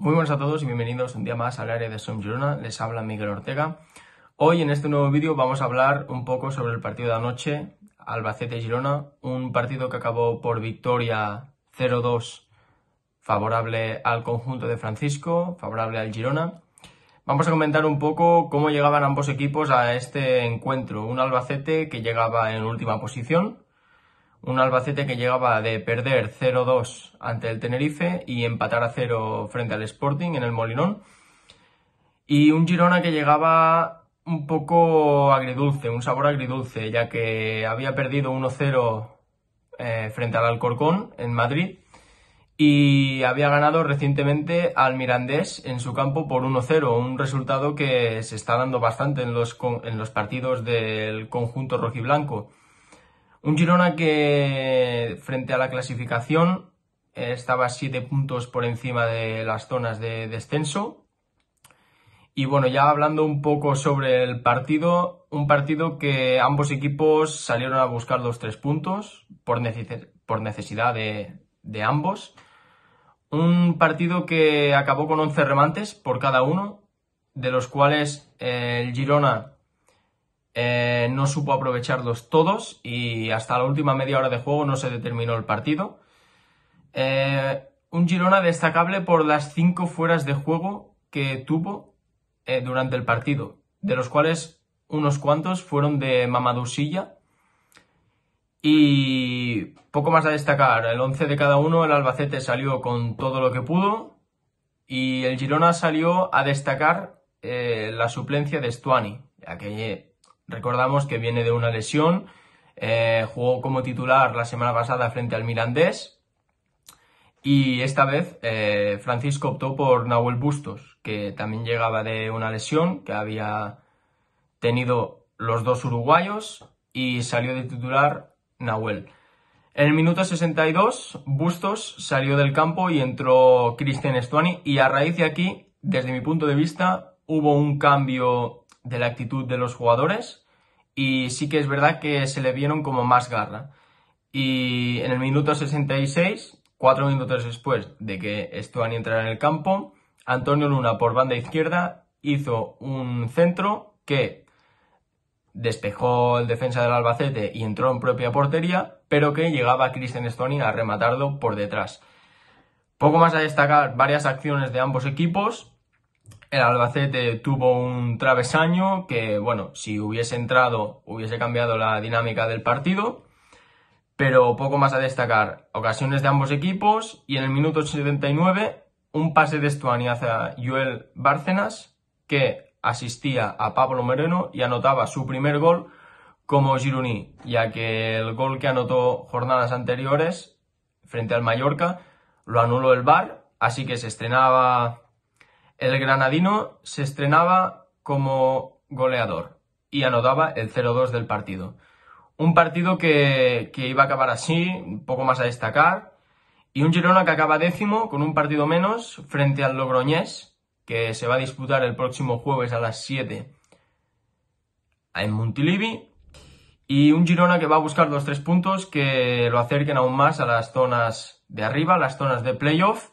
Muy buenas a todos y bienvenidos un día más al área de Som Girona. Les habla Miguel Ortega. Hoy en este nuevo vídeo vamos a hablar un poco sobre el partido de anoche, Albacete-Girona, un partido que acabó por victoria 0-2 favorable al conjunto de Francisco, favorable al Girona. Vamos a comentar un poco cómo llegaban ambos equipos a este encuentro. Un Albacete que llegaba en última posición, un Albacete que llegaba de perder 0-2 ante el Tenerife y empatar a 0 frente al Sporting en el Molinón. Y un Girona que llegaba un poco agridulce, un sabor agridulce, ya que había perdido 1-0 eh, frente al Alcorcón en Madrid y había ganado recientemente al Mirandés en su campo por 1-0, un resultado que se está dando bastante en los, en los partidos del conjunto rojiblanco. Un Girona que frente a la clasificación estaba 7 puntos por encima de las zonas de descenso. Y bueno, ya hablando un poco sobre el partido, un partido que ambos equipos salieron a buscar los tres puntos por, por necesidad de, de ambos. Un partido que acabó con 11 remantes por cada uno, de los cuales eh, el Girona eh, no supo aprovecharlos todos y hasta la última media hora de juego no se determinó el partido. Eh, un Girona destacable por las cinco fueras de juego que tuvo eh, durante el partido, de los cuales unos cuantos fueron de Mamadusilla. Y poco más a destacar, el 11 de cada uno, el Albacete salió con todo lo que pudo y el Girona salió a destacar la suplencia de Stuani, ya que Recordamos que viene de una lesión, eh, jugó como titular la semana pasada frente al Mirandés y esta vez eh, Francisco optó por Nahuel Bustos, que también llegaba de una lesión que había tenido los dos uruguayos y salió de titular Nahuel. En el minuto 62, Bustos salió del campo y entró Cristian Estuani y a raíz de aquí, desde mi punto de vista, hubo un cambio de la actitud de los jugadores y sí que es verdad que se le vieron como más garra. Y en el minuto 66, cuatro minutos después de que Estuani entrara en el campo, Antonio Luna por banda izquierda hizo un centro que despejó el defensa del Albacete y entró en propia portería, pero que llegaba Christian Stoney a rematarlo por detrás. Poco más a destacar varias acciones de ambos equipos, el Albacete tuvo un travesaño que, bueno, si hubiese entrado hubiese cambiado la dinámica del partido, pero poco más a destacar. Ocasiones de ambos equipos y en el minuto 79 un pase de Estuania hacia Joel Bárcenas que asistía a Pablo Moreno y anotaba su primer gol como Gironi, ya que el gol que anotó jornadas anteriores frente al Mallorca lo anuló el VAR, así que se estrenaba el granadino se estrenaba como goleador y anotaba el 0-2 del partido. Un partido que, iba a acabar así, un poco más a destacar, y un Girona que acaba décimo con un partido menos frente al Logroñés, que se va a disputar el próximo jueves a las 7 en Montilivi. Y un Girona que va a buscar los tres puntos que lo acerquen aún más a las zonas de arriba, las zonas de playoff.